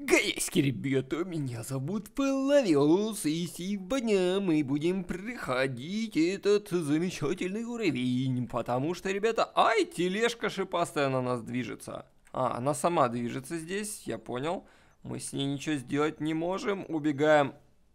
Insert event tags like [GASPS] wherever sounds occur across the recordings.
Гайский ребята, меня зовут Половес, и сегодня мы будем проходить этот замечательный уровень, потому что, ребята, ай, тележка шипастая на нас движется. А, она сама движется здесь, я понял. Мы с ней ничего сделать не можем, убегаем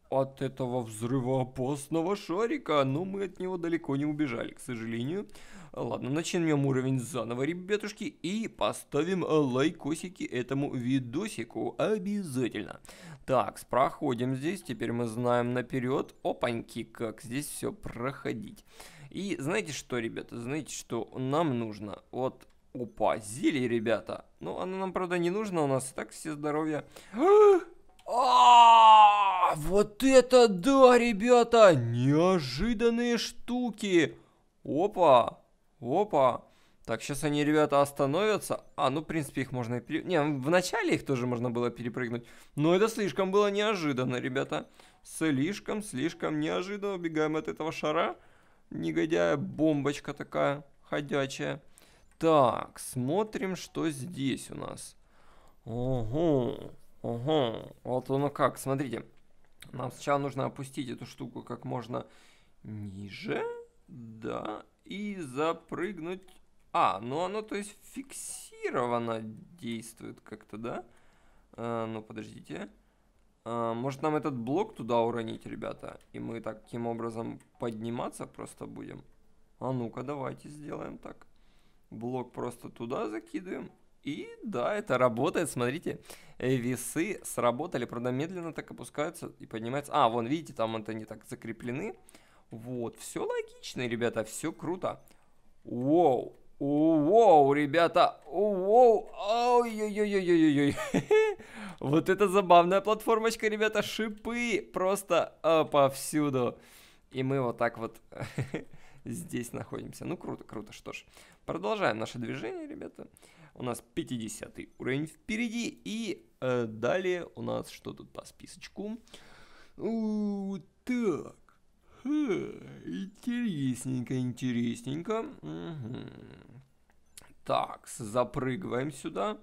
от этого взрывоопасного шарика, но ну, мы от него далеко не убежали, к сожалению. Ладно, начнем уровень заново, ребятушки, и поставим лайкосики этому видосику обязательно. Так, проходим здесь, теперь мы знаем наперед, опаньки, как здесь все проходить. И знаете что, ребята, знаете что, нам нужно вот Опа, зелье, ребята. Ну, оно нам, правда, не нужно, у нас и так все здоровье. [GASPS] А! вот это да, ребята! Неожиданные штуки! Опа! Опа! Так, сейчас они, ребята, остановятся. А, ну, в принципе, их можно и пере... Не, ну, вначале их тоже можно было перепрыгнуть. Но это слишком было неожиданно, ребята. Слишком, слишком неожиданно. Убегаем от этого шара. Негодяя, бомбочка такая ходячая. Так, смотрим, что здесь у нас. Ого, ого. Вот оно как, смотрите. Нам сначала нужно опустить эту штуку как можно ниже. Да. И запрыгнуть. А, ну оно, то есть, фиксировано действует как-то, да? А, ну, подождите. А, может, нам этот блок туда уронить, ребята? И мы таким образом подниматься просто будем? А ну-ка, давайте сделаем так. Блок просто туда закидываем. И да, это работает, смотрите, э, весы сработали, правда медленно так опускаются и поднимаются. А, вон, видите, там это не так закреплены. Вот, все логично, ребята, все круто. Воу, воу, ребята, воу, ой-ой-ой-ой-ой-ой. [LAUGHS] Вот это забавная платформочка, ребята, шипы просто а, повсюду. И мы вот так вот [LAUGHS] здесь находимся. Ну, круто, круто, что ж. Продолжаем наше движение, ребята. У нас 50 уровень впереди. И э, далее у нас что тут по списочку? У, так. Ха, хм, интересненько, интересненько. Угу. Так, запрыгиваем сюда.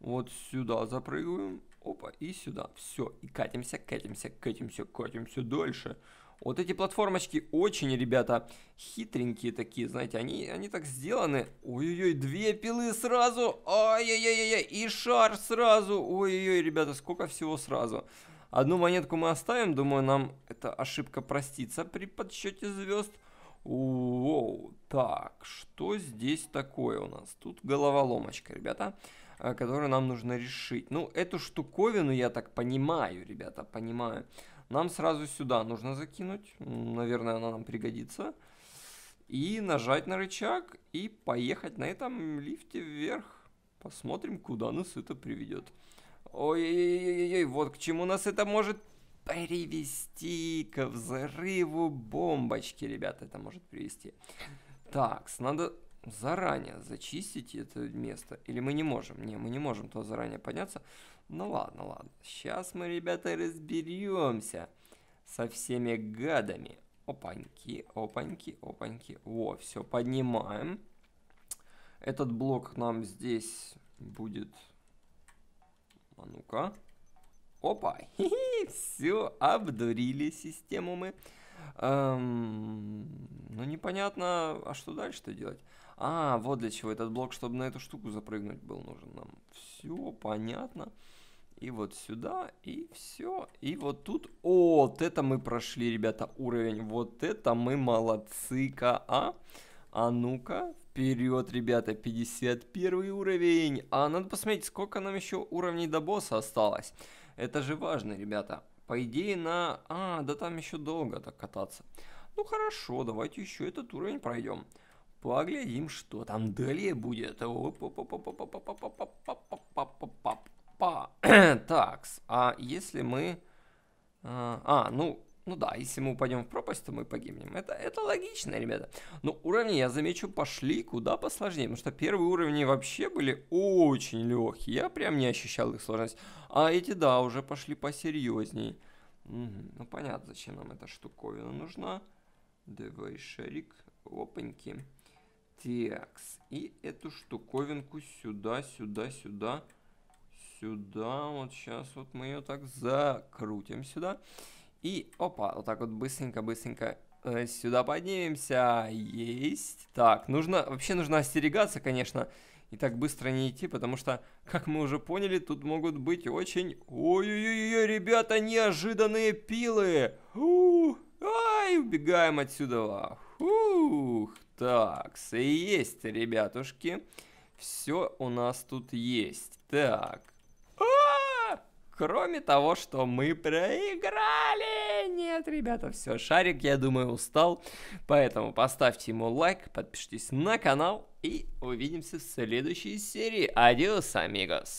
Вот сюда запрыгиваем. Опа, и сюда. Все, и катимся, катимся, катимся, катимся дальше. Вот эти платформочки очень, ребята, хитренькие такие, знаете, они, они так сделаны. Ой-ой-ой, две пилы сразу, ай-яй-яй-яй, и шар сразу, ой-ой-ой, ребята, сколько всего сразу. Одну монетку мы оставим, думаю, нам эта ошибка простится при подсчете звезд. Воу, так, что здесь такое у нас? Тут головоломочка, ребята, э, которую нам нужно решить. Ну, эту штуковину, я так понимаю, ребята, понимаю. Понимаю нам сразу сюда нужно закинуть. Наверное, она нам пригодится. И нажать на рычаг и поехать на этом лифте вверх. Посмотрим, куда нас это приведет. Ой-ой-ой, вот к чему нас это может привести. К взрыву бомбочки, ребята, это может привести. Так, надо заранее зачистить это место? Или мы не можем? Не, мы не можем то заранее подняться. Ну ладно, ладно. Сейчас мы, ребята, разберемся со всеми гадами. Опаньки, опаньки, опаньки. Во, все, поднимаем. Этот блок нам здесь будет... А ну-ка. Опа, [LAUGHS] все, обдурили систему мы. Эм, ну непонятно, а что дальше-то делать? А, вот для чего этот блок, чтобы на эту штуку запрыгнуть был нужен нам. Все понятно. И вот сюда, и все. И вот тут. О, вот это мы прошли, ребята, уровень. Вот это мы молодцы-ка, а? А ну-ка, вперед, ребята, 51 уровень. А надо посмотреть, сколько нам еще уровней до босса осталось. Это же важно, ребята. По идее на... А, да там еще долго так кататься. Ну хорошо, давайте еще этот уровень пройдем. Поглядим, что там далее будет. Так, а если мы... А, ну, ну да, если мы упадем в пропасть, то мы погибнем. Это, это логично, ребята. Но уровни, я замечу, пошли куда посложнее. Потому что первые уровни вообще были очень легкие. Я прям не ощущал их сложность. А эти, да, уже пошли посерьезней. Ну понятно, зачем нам эта штуковина нужна. Давай шарик. Опаньки текст. И эту штуковинку сюда, сюда, сюда, сюда. Вот сейчас вот мы ее так закрутим сюда. И опа, вот так вот быстренько-быстренько э, сюда поднимемся. Есть. Так, нужно, вообще нужно остерегаться, конечно, и так быстро не идти, потому что, как мы уже поняли, тут могут быть очень... Ой-ой-ой, ребята, неожиданные пилы! Ух! Ай, убегаем отсюда! Ух! Так, и есть, ребятушки. Все у нас тут есть. Так. А -а -а! Кроме того, что мы проиграли. Нет, ребята, все. Шарик, я думаю, устал. Поэтому поставьте ему лайк, подпишитесь на канал и увидимся в следующей серии. Адиос, амигос.